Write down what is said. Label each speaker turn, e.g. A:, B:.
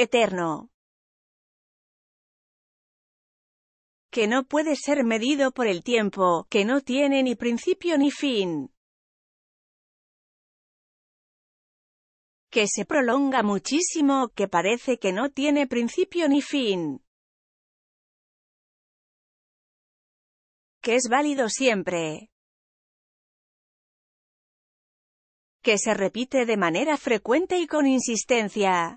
A: eterno, que no puede ser medido por el tiempo, que no tiene ni principio ni fin, que se prolonga muchísimo, que parece que no tiene principio ni fin, que es válido siempre, que se repite de manera frecuente y con insistencia.